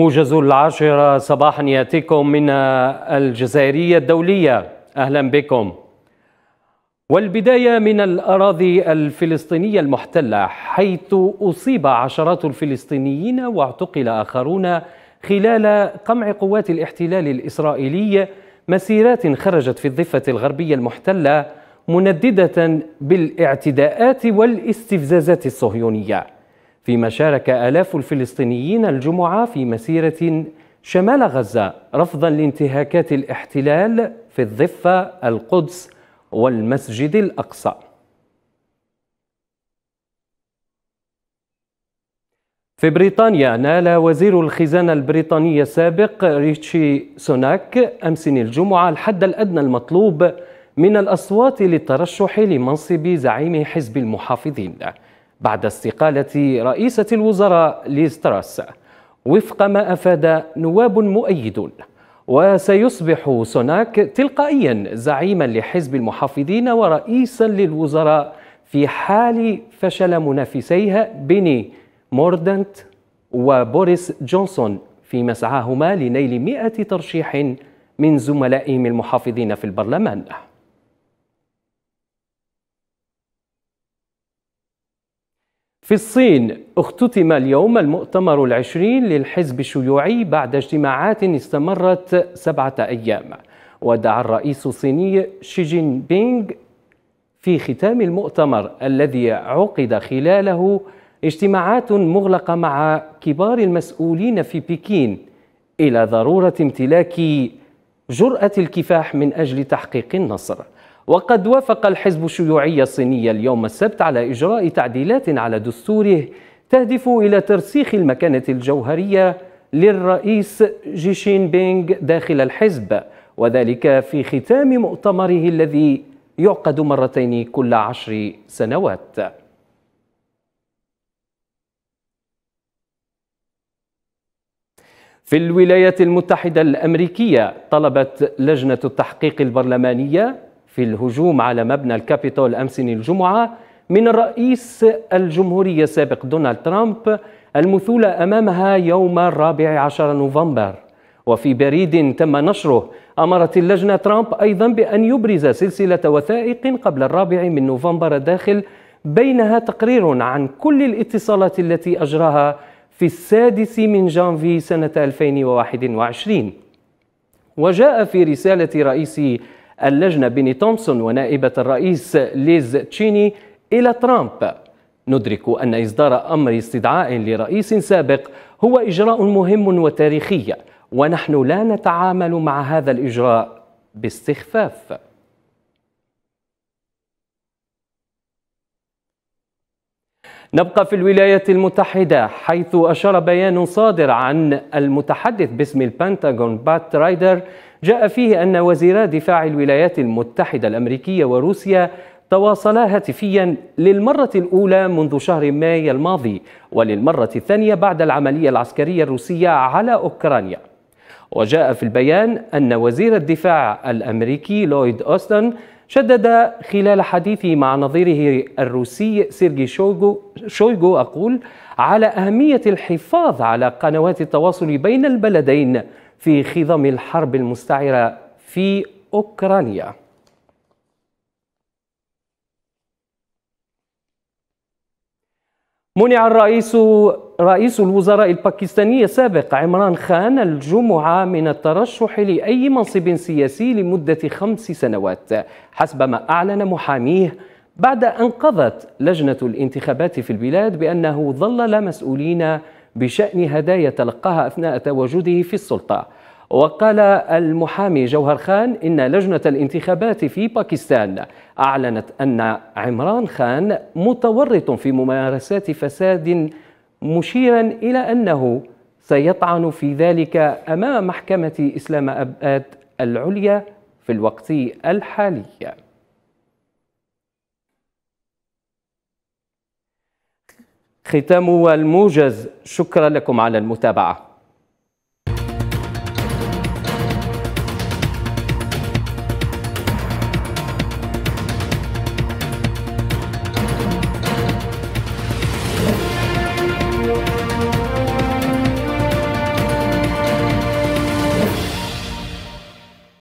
موجز العاشرة صباحا يأتيكم من الجزائرية الدولية أهلا بكم والبداية من الأراضي الفلسطينية المحتلة حيث أصيب عشرات الفلسطينيين واعتقل آخرون خلال قمع قوات الاحتلال الإسرائيلي مسيرات خرجت في الضفة الغربية المحتلة منددة بالاعتداءات والاستفزازات الصهيونية فيما شارك آلاف الفلسطينيين الجمعة في مسيرة شمال غزة رفضا لانتهاكات الاحتلال في الضفة القدس والمسجد الأقصى في بريطانيا نال وزير الخزانة البريطانية السابق ريتشي سوناك أمس الجمعة الحد الأدنى المطلوب من الأصوات للترشح لمنصب زعيم حزب المحافظين بعد استقالة رئيسة الوزراء ليستراس وفق ما أفاد نواب مؤيدون وسيصبح سوناك تلقائيا زعيما لحزب المحافظين ورئيسا للوزراء في حال فشل منافسيها بيني موردنت وبوريس جونسون في مسعاهما لنيل 100 ترشيح من زملائهم المحافظين في البرلمان في الصين اختتم اليوم المؤتمر العشرين للحزب الشيوعي بعد اجتماعات استمرت سبعة أيام ودعا الرئيس الصيني شي جين بينغ في ختام المؤتمر الذي عقد خلاله اجتماعات مغلقة مع كبار المسؤولين في بكين إلى ضرورة امتلاك جرأة الكفاح من أجل تحقيق النصر وقد وافق الحزب الشيوعي الصيني اليوم السبت على إجراء تعديلات على دستوره تهدف إلى ترسيخ المكانة الجوهرية للرئيس جيشين بينغ داخل الحزب وذلك في ختام مؤتمره الذي يعقد مرتين كل عشر سنوات في الولايات المتحدة الأمريكية طلبت لجنة التحقيق البرلمانية في الهجوم على مبنى الكابيتول أمس الجمعة من الرئيس الجمهورية السابق دونالد ترامب المثولة أمامها يوم الرابع عشر نوفمبر وفي بريد تم نشره أمرت اللجنة ترامب أيضا بأن يبرز سلسلة وثائق قبل الرابع من نوفمبر الداخل بينها تقرير عن كل الاتصالات التي أجراها في السادس من جانفي سنة 2021 وجاء في رسالة رئيس اللجنة بيني تومسون ونائبة الرئيس ليز تشيني إلى ترامب ندرك أن إصدار أمر استدعاء لرئيس سابق هو إجراء مهم وتاريخي ونحن لا نتعامل مع هذا الإجراء باستخفاف نبقى في الولايات المتحدة حيث أشار بيان صادر عن المتحدث باسم البنتاغون بات رايدر جاء فيه أن وزيرا دفاع الولايات المتحدة الأمريكية وروسيا تواصلا هاتفيا للمرة الأولى منذ شهر ماي الماضي وللمرة الثانية بعد العملية العسكرية الروسية على أوكرانيا وجاء في البيان أن وزير الدفاع الأمريكي لويد أوستن شدد خلال حديثه مع نظيره الروسي سيرجي شويغو, شويغو أقول على أهمية الحفاظ على قنوات التواصل بين البلدين في خضم الحرب المستعرة في أوكرانيا منع الرئيس رئيس الوزراء الباكستاني السابق عمران خان الجمعة من الترشح لأي منصب سياسي لمدة خمس سنوات حسب ما أعلن محاميه بعد أن قضت لجنة الانتخابات في البلاد بأنه ظلل مسؤولين بشأن هدايا تلقاها أثناء تواجده في السلطة وقال المحامي جوهر خان إن لجنة الانتخابات في باكستان أعلنت أن عمران خان متورط في ممارسات فساد مشيرا إلى أنه سيطعن في ذلك أمام محكمة إسلام أباد العليا في الوقت الحالي ختام الموجز شكرا لكم على المتابعه